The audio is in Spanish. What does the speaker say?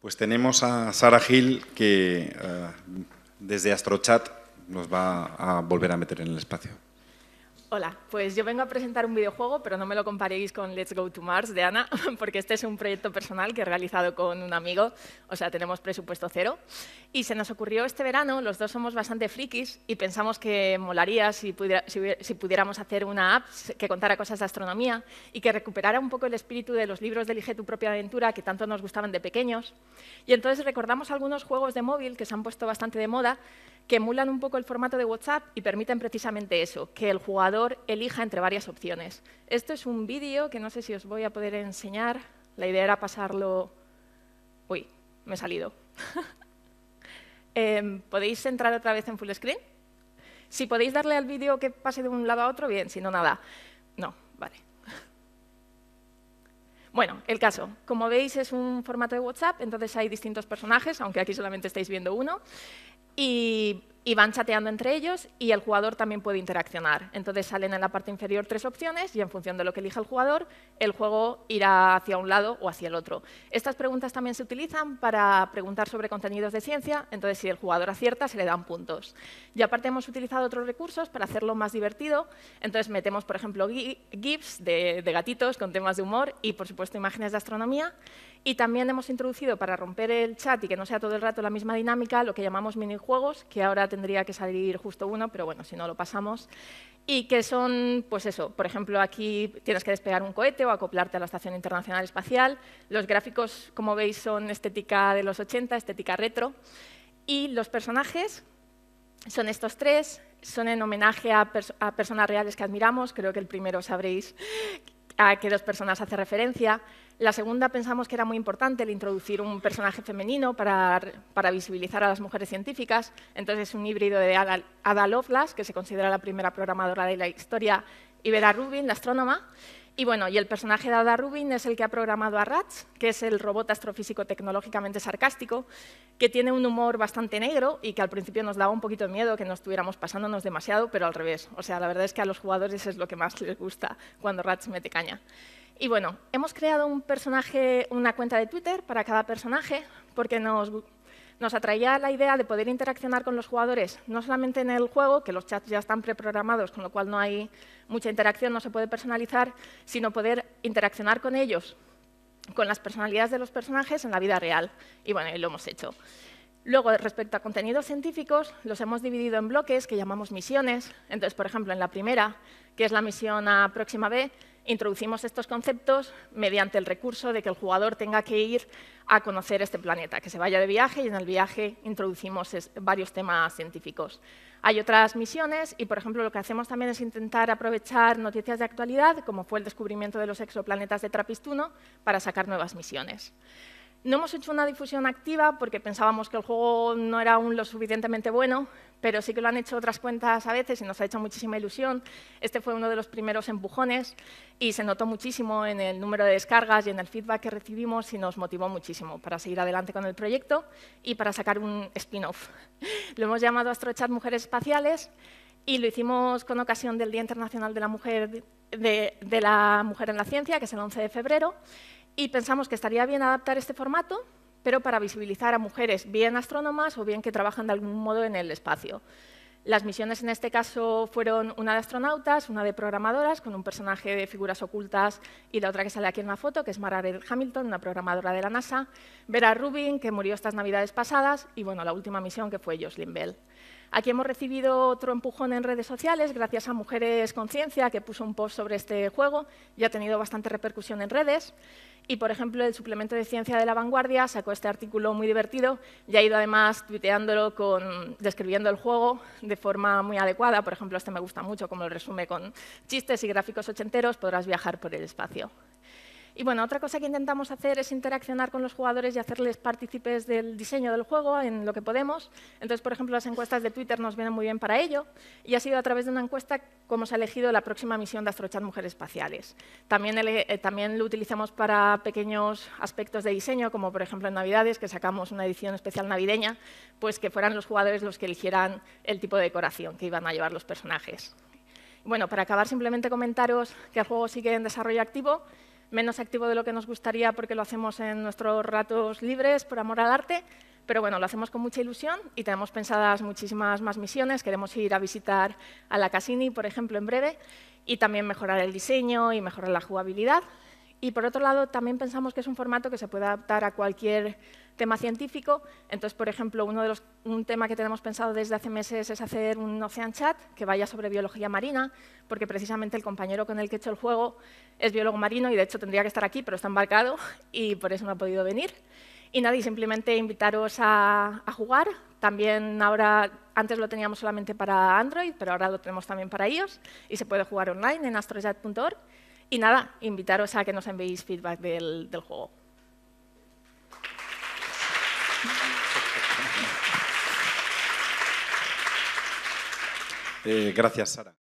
Pues tenemos a Sara Gil que eh, desde AstroChat nos va a volver a meter en el espacio. Hola, pues yo vengo a presentar un videojuego, pero no me lo comparéis con Let's Go to Mars de Ana, porque este es un proyecto personal que he realizado con un amigo, o sea, tenemos presupuesto cero. Y se nos ocurrió este verano, los dos somos bastante frikis y pensamos que molaría si, pudiéramos hacer una app que contara cosas de astronomía y que recuperara un poco el espíritu de los libros de Elige tu propia aventura que tanto nos gustaban de pequeños. Y entonces recordamos algunos juegos de móvil que se han puesto bastante de moda, que emulan un poco el formato de WhatsApp y permiten precisamente eso, que el jugador elija entre varias opciones. Esto es un vídeo que no sé si os voy a poder enseñar. La idea era pasarlo... Uy, me he salido. Em, ¿Podéis entrar otra vez en full screen? Si podéis darle al vídeo que pase de un lado a otro, bien, si no, nada. No, vale. Bueno, el caso. Como veis, es un formato de WhatsApp, entonces hay distintos personajes, aunque aquí solamente estáis viendo uno. Y y van chateando entre ellos y el jugador también puede interaccionar. Entonces salen en la parte inferior tres opciones y en función de lo que elija el jugador, el juego irá hacia un lado o hacia el otro. Estas preguntas también se utilizan para preguntar sobre contenidos de ciencia, entonces si el jugador acierta se le dan puntos. Y aparte hemos utilizado otros recursos para hacerlo más divertido, entonces metemos por ejemplo GIFs de, gatitos con temas de humor y por supuesto imágenes de astronomía y también hemos introducido para romper el chat y que no sea todo el rato la misma dinámica lo que llamamos minijuegos que ahora tendría que salir justo uno, pero bueno, si no lo pasamos. Y que son, pues eso, por ejemplo, aquí tienes que despegar un cohete o acoplarte a la Estación Internacional Espacial. Los gráficos, como veis, son estética de los 80, estética retro. Y los personajes son estos tres, son en homenaje a, personas reales que admiramos. Creo que el primero sabréis a que dos personas hace referencia. La segunda pensamos que era muy importante el introducir un personaje femenino para, visibilizar a las mujeres científicas. Entonces es un híbrido de Ada, Ada Lovelace, que se considera la primera programadora de la historia, y Vera Rubin, la astrónoma. Y bueno, y el personaje de Ada Rubin es el que ha programado a Rats, que es el robot astrofísico tecnológicamente sarcástico, que tiene un humor bastante negro y que al principio nos daba un poquito de miedo que no estuviéramos pasándonos demasiado, pero al revés. O sea, la verdad es que a los jugadores es lo que más les gusta cuando Rats mete caña. Y bueno, hemos creado un personaje, una cuenta de Twitter para cada personaje, porque nos nos atraía la idea de poder interaccionar con los jugadores, no solamente en el juego, que los chats ya están preprogramados, con lo cual no hay mucha interacción, no se puede personalizar, sino poder interaccionar con ellos, con las personalidades de los personajes en la vida real. Y bueno, y lo hemos hecho. Luego, respecto a contenidos científicos, los hemos dividido en bloques que llamamos misiones. Entonces, por ejemplo, en la primera, que es la misión a Próxima B, introducimos estos conceptos mediante el recurso de que el jugador tenga que ir a conocer este planeta, que se vaya de viaje y en el viaje introducimos varios temas científicos. Hay otras misiones y, por ejemplo, lo que hacemos también es intentar aprovechar noticias de actualidad, como fue el descubrimiento de los exoplanetas de Trappist-1, para sacar nuevas misiones. No hemos hecho una difusión activa porque pensábamos que el juego no era aún lo suficientemente bueno, pero sí que lo han hecho otras cuentas a veces y nos ha hecho muchísima ilusión. Este fue uno de los primeros empujones y se notó muchísimo en el número de descargas y en el feedback que recibimos y nos motivó muchísimo para seguir adelante con el proyecto y para sacar un spin-off. Lo hemos llamado Astrochat Mujeres Espaciales y lo hicimos con ocasión del Día Internacional de la Mujer, de la Mujer en la Ciencia, que es el 11 de febrero, y pensamos que estaría bien adaptar este formato, pero para visibilizar a mujeres bien astrónomas o bien que trabajan de algún modo en el espacio. Las misiones en este caso fueron una de astronautas, una de programadoras, con un personaje de figuras ocultas y la otra que sale aquí en la foto, que es Margaret Hamilton, una programadora de la NASA, Vera Rubin, que murió estas navidades pasadas, y bueno, la última misión que fue Jocelyn Bell. Aquí hemos recibido otro empujón en redes sociales gracias a Mujeres Conciencia, que puso un post sobre este juego y ha tenido bastante repercusión en redes. Y, por ejemplo, el suplemento de Ciencia de la Vanguardia sacó este artículo muy divertido y ha ido además tuiteándolo, con, describiendo el juego de forma muy adecuada. Por ejemplo, este me gusta mucho, como lo resume con chistes y gráficos ochenteros, podrás viajar por el espacio. Y bueno, otra cosa que intentamos hacer es interaccionar con los jugadores y hacerles partícipes del diseño del juego en lo que podemos. Entonces, por ejemplo, las encuestas de Twitter nos vienen muy bien para ello y ha sido a través de una encuesta cómo se ha elegido la próxima misión de Astrochat Mujeres Espaciales. También, eh, también lo utilizamos para pequeños aspectos de diseño, como por ejemplo en Navidades, que sacamos una edición especial navideña, pues que fueran los jugadores los que eligieran el tipo de decoración que iban a llevar los personajes. Bueno, para acabar simplemente comentaros que el juego sigue en desarrollo activo menos activo de lo que nos gustaría porque lo hacemos en nuestros ratos libres por amor al arte, pero bueno, lo hacemos con mucha ilusión y tenemos pensadas muchísimas más misiones. Queremos ir a visitar a la Cassini, por ejemplo, en breve, y también mejorar el diseño y mejorar la jugabilidad. Y por otro lado, también pensamos que es un formato que se puede adaptar a cualquier tema científico. Entonces, por ejemplo, uno de los, un tema que tenemos pensado desde hace meses es hacer un Ocean Chat que vaya sobre biología marina, porque precisamente el compañero con el que he hecho el juego es biólogo marino y de hecho tendría que estar aquí, pero está embarcado y por eso no ha podido venir. Y nadie simplemente invitaros a, a jugar. También ahora, antes lo teníamos solamente para Android, pero ahora lo tenemos también para iOS y se puede jugar online en astrochat.org. Y nada, invitaros a que nos enviéis feedback del, juego. Eh, gracias, Sara.